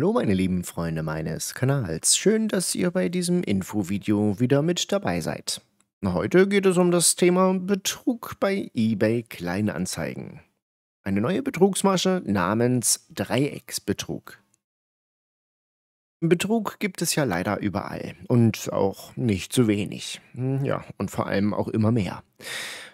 Hallo meine lieben Freunde meines Kanals, schön, dass ihr bei diesem Infovideo wieder mit dabei seid. Heute geht es um das Thema Betrug bei eBay Kleinanzeigen. Eine neue Betrugsmasche namens Dreiecksbetrug. Betrug gibt es ja leider überall und auch nicht zu wenig. Hm, ja, und vor allem auch immer mehr.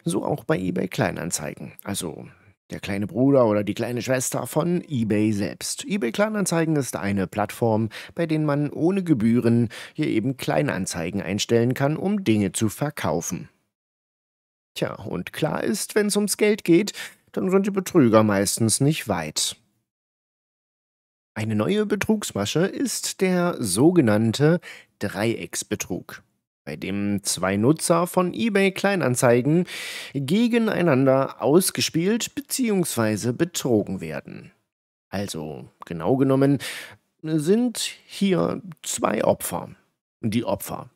So auch bei eBay Kleinanzeigen. Also der kleine Bruder oder die kleine Schwester von eBay selbst. eBay Kleinanzeigen ist eine Plattform, bei denen man ohne Gebühren hier eben Kleinanzeigen einstellen kann, um Dinge zu verkaufen. Tja, und klar ist, wenn es ums Geld geht, dann sind die Betrüger meistens nicht weit. Eine neue Betrugsmasche ist der sogenannte Dreiecksbetrug bei dem zwei Nutzer von eBay Kleinanzeigen gegeneinander ausgespielt bzw. betrogen werden. Also genau genommen sind hier zwei Opfer. Die Opfer.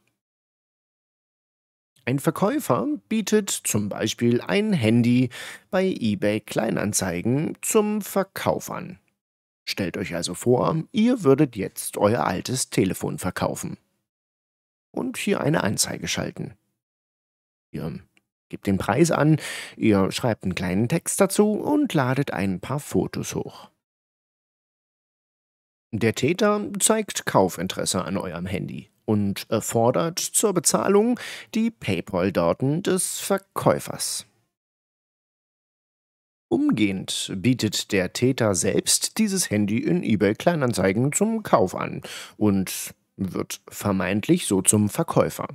Ein Verkäufer bietet zum Beispiel ein Handy bei eBay Kleinanzeigen zum Verkauf an. Stellt euch also vor, ihr würdet jetzt euer altes Telefon verkaufen und hier eine Anzeige schalten. Ihr gebt den Preis an, ihr schreibt einen kleinen Text dazu und ladet ein paar Fotos hoch. Der Täter zeigt Kaufinteresse an eurem Handy und erfordert zur Bezahlung die PayPal-Daten des Verkäufers. Umgehend bietet der Täter selbst dieses Handy in eBay Kleinanzeigen zum Kauf an und wird vermeintlich so zum Verkäufer.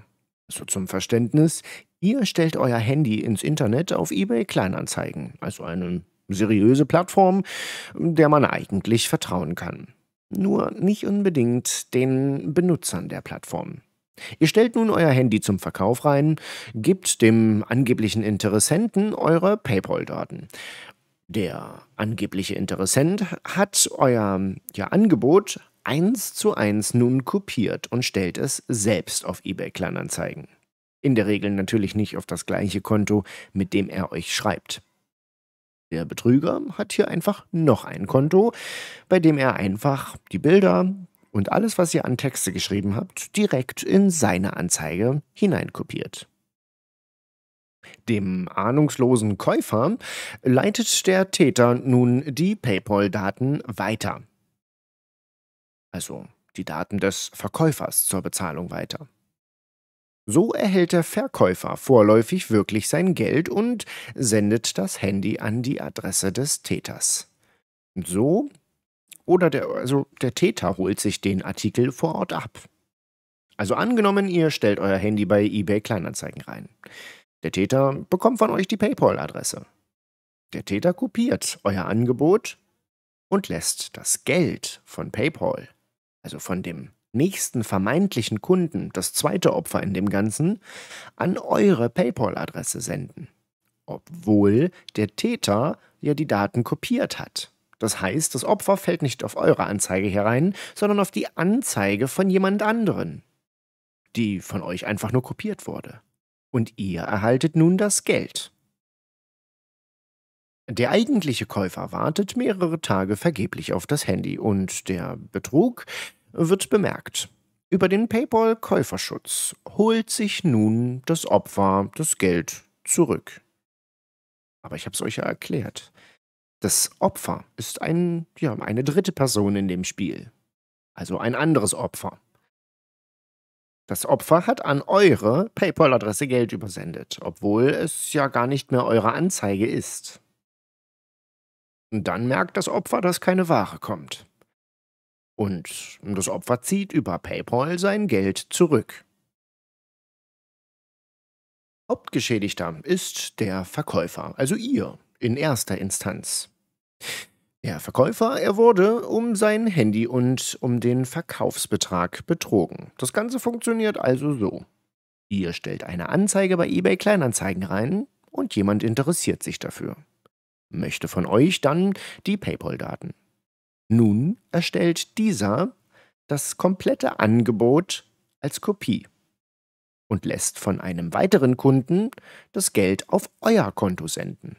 So also zum Verständnis, ihr stellt euer Handy ins Internet auf eBay Kleinanzeigen, also eine seriöse Plattform, der man eigentlich vertrauen kann. Nur nicht unbedingt den Benutzern der Plattform. Ihr stellt nun euer Handy zum Verkauf rein, gebt dem angeblichen Interessenten eure PayPal-Daten. Der angebliche Interessent hat euer ja, Angebot eins zu eins nun kopiert und stellt es selbst auf eBay Kleinanzeigen. In der Regel natürlich nicht auf das gleiche Konto, mit dem er euch schreibt. Der Betrüger hat hier einfach noch ein Konto, bei dem er einfach die Bilder und alles, was ihr an Texte geschrieben habt, direkt in seine Anzeige hineinkopiert. Dem ahnungslosen Käufer leitet der Täter nun die PayPal-Daten weiter also die Daten des Verkäufers zur Bezahlung weiter. So erhält der Verkäufer vorläufig wirklich sein Geld und sendet das Handy an die Adresse des Täters. So oder der, also der Täter holt sich den Artikel vor Ort ab. Also angenommen, ihr stellt euer Handy bei eBay Kleinanzeigen rein. Der Täter bekommt von euch die PayPal-Adresse. Der Täter kopiert euer Angebot und lässt das Geld von PayPal also von dem nächsten vermeintlichen Kunden, das zweite Opfer in dem Ganzen, an eure PayPal-Adresse senden. Obwohl der Täter ja die Daten kopiert hat. Das heißt, das Opfer fällt nicht auf eure Anzeige herein, sondern auf die Anzeige von jemand anderen, die von euch einfach nur kopiert wurde. Und ihr erhaltet nun das Geld. Der eigentliche Käufer wartet mehrere Tage vergeblich auf das Handy und der Betrug wird bemerkt. Über den PayPal-Käuferschutz holt sich nun das Opfer das Geld zurück. Aber ich habe es euch ja erklärt. Das Opfer ist ein, ja, eine dritte Person in dem Spiel. Also ein anderes Opfer. Das Opfer hat an eure PayPal-Adresse Geld übersendet, obwohl es ja gar nicht mehr eure Anzeige ist dann merkt das Opfer, dass keine Ware kommt. Und das Opfer zieht über PayPal sein Geld zurück. Hauptgeschädigter ist der Verkäufer, also ihr, in erster Instanz. Der Verkäufer, er wurde um sein Handy und um den Verkaufsbetrag betrogen. Das Ganze funktioniert also so. Ihr stellt eine Anzeige bei eBay Kleinanzeigen rein und jemand interessiert sich dafür möchte von euch dann die PayPal-Daten. Nun erstellt dieser das komplette Angebot als Kopie und lässt von einem weiteren Kunden das Geld auf euer Konto senden.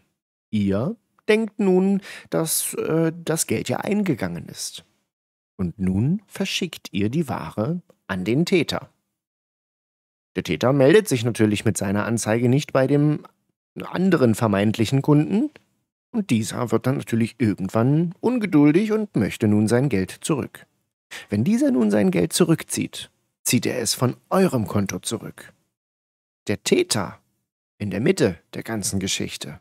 Ihr denkt nun, dass äh, das Geld ja eingegangen ist. Und nun verschickt ihr die Ware an den Täter. Der Täter meldet sich natürlich mit seiner Anzeige nicht bei dem anderen vermeintlichen Kunden, und dieser wird dann natürlich irgendwann ungeduldig und möchte nun sein Geld zurück. Wenn dieser nun sein Geld zurückzieht, zieht er es von eurem Konto zurück. Der Täter in der Mitte der ganzen Geschichte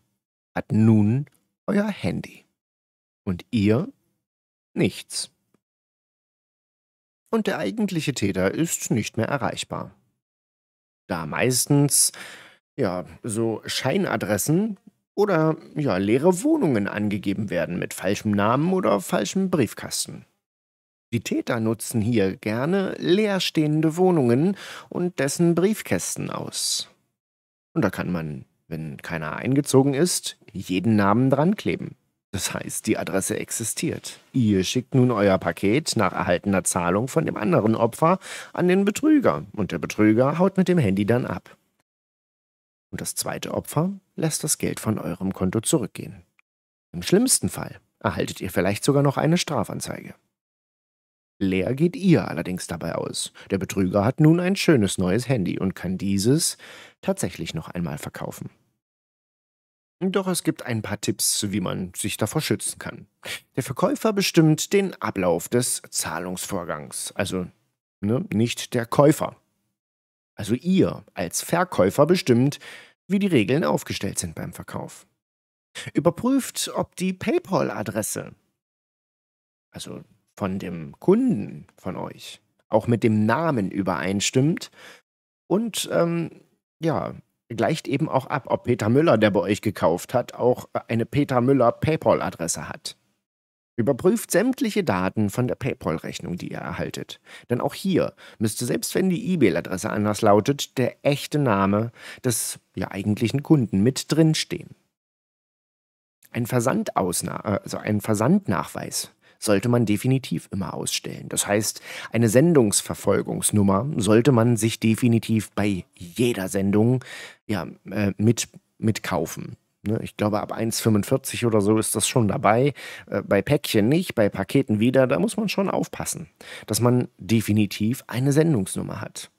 hat nun euer Handy. Und ihr nichts. Und der eigentliche Täter ist nicht mehr erreichbar. Da meistens, ja, so Scheinadressen oder ja, leere Wohnungen angegeben werden mit falschem Namen oder falschem Briefkasten. Die Täter nutzen hier gerne leerstehende Wohnungen und dessen Briefkästen aus. Und da kann man, wenn keiner eingezogen ist, jeden Namen dran kleben. Das heißt, die Adresse existiert. Ihr schickt nun euer Paket nach erhaltener Zahlung von dem anderen Opfer an den Betrüger und der Betrüger haut mit dem Handy dann ab. Und das zweite Opfer lasst das Geld von eurem Konto zurückgehen. Im schlimmsten Fall erhaltet ihr vielleicht sogar noch eine Strafanzeige. Leer geht ihr allerdings dabei aus. Der Betrüger hat nun ein schönes neues Handy und kann dieses tatsächlich noch einmal verkaufen. Doch es gibt ein paar Tipps, wie man sich davor schützen kann. Der Verkäufer bestimmt den Ablauf des Zahlungsvorgangs, also ne, nicht der Käufer. Also ihr als Verkäufer bestimmt, wie die Regeln aufgestellt sind beim Verkauf. Überprüft, ob die PayPal-Adresse, also von dem Kunden von euch, auch mit dem Namen übereinstimmt und ähm, ja, gleicht eben auch ab, ob Peter Müller, der bei euch gekauft hat, auch eine Peter Müller PayPal-Adresse hat. Überprüft sämtliche Daten von der PayPal-Rechnung, die ihr erhaltet. Denn auch hier müsste, selbst wenn die E-Mail-Adresse anders lautet, der echte Name des ja, eigentlichen Kunden mit drinstehen. Ein, äh, also ein Versandnachweis sollte man definitiv immer ausstellen. Das heißt, eine Sendungsverfolgungsnummer sollte man sich definitiv bei jeder Sendung ja, äh, mit, mitkaufen. Ne, ich glaube, ab 1,45 oder so ist das schon dabei. Äh, bei Päckchen nicht, bei Paketen wieder. Da muss man schon aufpassen, dass man definitiv eine Sendungsnummer hat.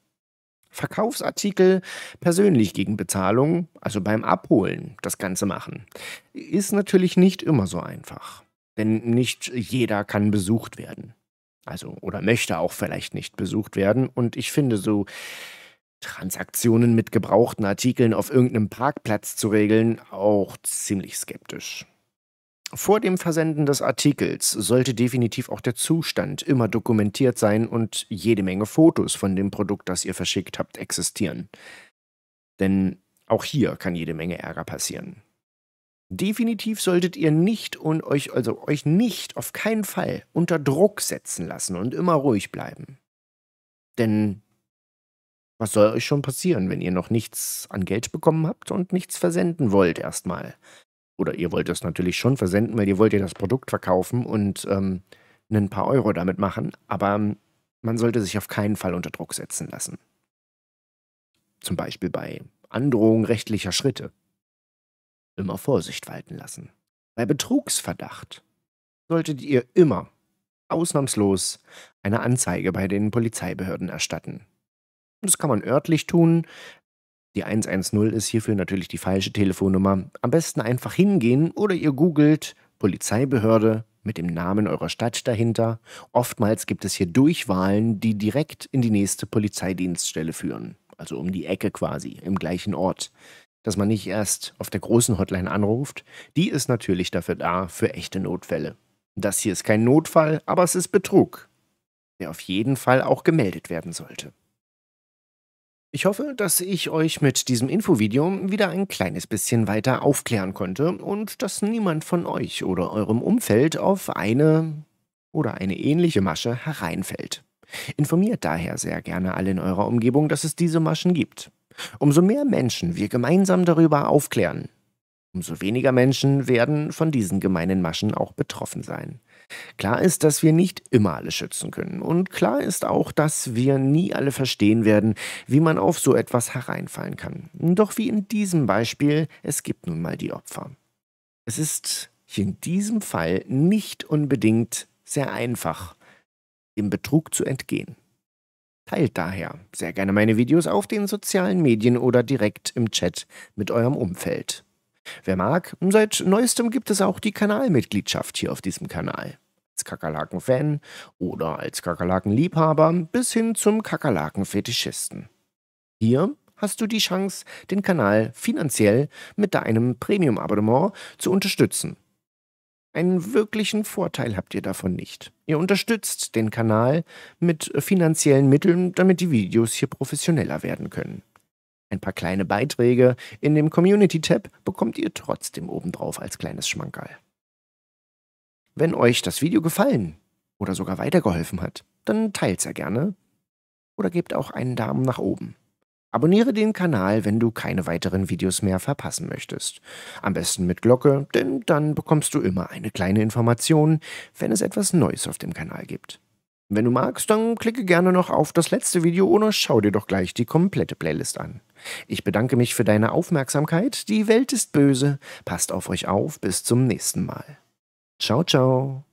Verkaufsartikel persönlich gegen Bezahlung, also beim Abholen, das Ganze machen. Ist natürlich nicht immer so einfach. Denn nicht jeder kann besucht werden. Also, oder möchte auch vielleicht nicht besucht werden. Und ich finde so Transaktionen mit gebrauchten Artikeln auf irgendeinem Parkplatz zu regeln, auch ziemlich skeptisch. Vor dem Versenden des Artikels sollte definitiv auch der Zustand immer dokumentiert sein und jede Menge Fotos von dem Produkt, das ihr verschickt habt, existieren. Denn auch hier kann jede Menge Ärger passieren. Definitiv solltet ihr nicht und euch also euch nicht auf keinen Fall unter Druck setzen lassen und immer ruhig bleiben. Denn was soll euch schon passieren, wenn ihr noch nichts an Geld bekommen habt und nichts versenden wollt erstmal? Oder ihr wollt es natürlich schon versenden, weil ihr wollt ja das Produkt verkaufen und ähm, ein paar Euro damit machen, aber ähm, man sollte sich auf keinen Fall unter Druck setzen lassen. Zum Beispiel bei Androhung rechtlicher Schritte. Immer Vorsicht walten lassen. Bei Betrugsverdacht solltet ihr immer, ausnahmslos, eine Anzeige bei den Polizeibehörden erstatten das kann man örtlich tun. Die 110 ist hierfür natürlich die falsche Telefonnummer. Am besten einfach hingehen oder ihr googelt Polizeibehörde mit dem Namen eurer Stadt dahinter. Oftmals gibt es hier Durchwahlen, die direkt in die nächste Polizeidienststelle führen. Also um die Ecke quasi, im gleichen Ort. Dass man nicht erst auf der großen Hotline anruft, die ist natürlich dafür da, für echte Notfälle. Das hier ist kein Notfall, aber es ist Betrug, der auf jeden Fall auch gemeldet werden sollte. Ich hoffe, dass ich euch mit diesem Infovideo wieder ein kleines bisschen weiter aufklären konnte und dass niemand von euch oder eurem Umfeld auf eine oder eine ähnliche Masche hereinfällt. Informiert daher sehr gerne alle in eurer Umgebung, dass es diese Maschen gibt. Umso mehr Menschen wir gemeinsam darüber aufklären, umso weniger Menschen werden von diesen gemeinen Maschen auch betroffen sein. Klar ist, dass wir nicht immer alle schützen können. Und klar ist auch, dass wir nie alle verstehen werden, wie man auf so etwas hereinfallen kann. Doch wie in diesem Beispiel, es gibt nun mal die Opfer. Es ist in diesem Fall nicht unbedingt sehr einfach, dem Betrug zu entgehen. Teilt daher sehr gerne meine Videos auf den sozialen Medien oder direkt im Chat mit eurem Umfeld. Wer mag, seit neuestem gibt es auch die Kanalmitgliedschaft hier auf diesem Kanal. Als Kakerlaken-Fan oder als Kakerlaken-Liebhaber bis hin zum Kakerlaken-Fetischisten. Hier hast du die Chance, den Kanal finanziell mit deinem Premium-Abonnement zu unterstützen. Einen wirklichen Vorteil habt ihr davon nicht. Ihr unterstützt den Kanal mit finanziellen Mitteln, damit die Videos hier professioneller werden können. Ein paar kleine Beiträge in dem Community-Tab bekommt ihr trotzdem obendrauf als kleines Schmankerl. Wenn euch das Video gefallen oder sogar weitergeholfen hat, dann teilt es ja gerne oder gebt auch einen Daumen nach oben. Abonniere den Kanal, wenn du keine weiteren Videos mehr verpassen möchtest. Am besten mit Glocke, denn dann bekommst du immer eine kleine Information, wenn es etwas Neues auf dem Kanal gibt. Wenn du magst, dann klicke gerne noch auf das letzte Video oder schau dir doch gleich die komplette Playlist an. Ich bedanke mich für deine Aufmerksamkeit. Die Welt ist böse. Passt auf euch auf. Bis zum nächsten Mal. Ciao, ciao.